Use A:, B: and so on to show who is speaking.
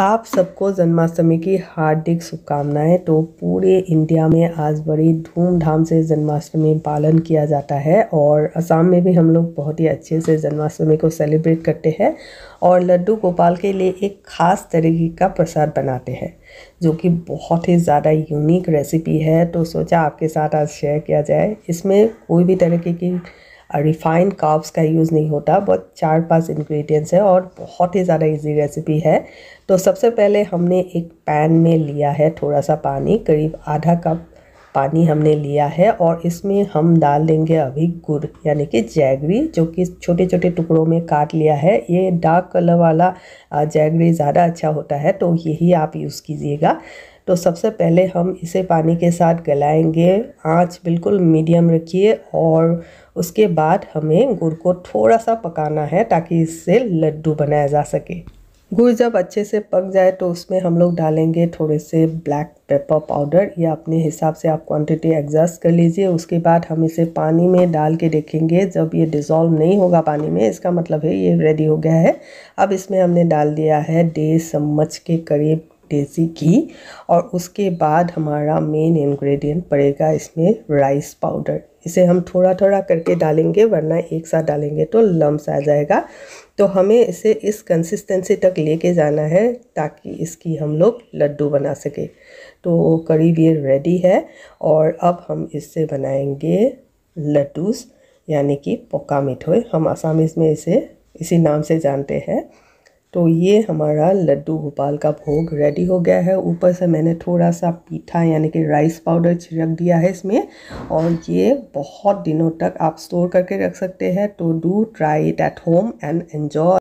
A: आप सबको जन्माष्टमी की हार्दिक शुभकामनाएं तो पूरे इंडिया में आज बड़ी धूमधाम से जन्माष्टमी पालन किया जाता है और असम में भी हम लोग बहुत ही अच्छे से जन्माष्टमी को सेलिब्रेट करते हैं और लड्डू गोपाल के लिए एक ख़ास तरीके का प्रसाद बनाते हैं जो कि बहुत ही ज़्यादा यूनिक रेसिपी है तो सोचा आपके साथ आज शेयर किया जाए इसमें कोई भी तरीके की रिफाइंड काप्स का यूज़ नहीं होता बहुत चार पांच इंग्रेडिएंट्स है और बहुत ही ज़्यादा इजी रेसिपी है तो सबसे पहले हमने एक पैन में लिया है थोड़ा सा पानी करीब आधा कप पानी हमने लिया है और इसमें हम डाल देंगे अभी गुड़ यानी कि जैगरी जो कि छोटे छोटे टुकड़ों में काट लिया है ये डार्क कलर वाला जैगरी ज़्यादा अच्छा होता है तो यही आप यूज़ कीजिएगा तो सबसे पहले हम इसे पानी के साथ गलाएंगे आंच बिल्कुल मीडियम रखिए और उसके बाद हमें गुड़ को थोड़ा सा पकाना है ताकि इससे लड्डू बनाया जा सके गुड़ जब अच्छे से पक जाए तो उसमें हम लोग डालेंगे थोड़े से ब्लैक पेपर पाउडर या अपने हिसाब से आप क्वांटिटी एडजस्ट कर लीजिए उसके बाद हम इसे पानी में डाल के देखेंगे जब ये डिज़ोल्व नहीं होगा पानी में इसका मतलब है ये रेडी हो गया है अब इसमें हमने डाल दिया है डेढ़ चम्मच के करीब देसी घी और उसके बाद हमारा मेन इंग्रेडिएंट पड़ेगा इसमें राइस पाउडर इसे हम थोड़ा थोड़ा करके डालेंगे वरना एक साथ डालेंगे तो लम्स आ जाएगा तो हमें इसे इस कंसिस्टेंसी तक लेके जाना है ताकि इसकी हम लोग लड्डू बना सके तो करीब ये रेडी है और अब हम इससे बनाएंगे लड्डूस यानी कि पोका मिठोई हम आसामीज़ में इसे इसी नाम से जानते हैं तो ये हमारा लड्डू गोपाल का भोग रेडी हो गया है ऊपर से मैंने थोड़ा सा पीठा यानी कि राइस पाउडर छिड़क दिया है इसमें और ये बहुत दिनों तक आप स्टोर करके रख सकते हैं तो do try it at home and enjoy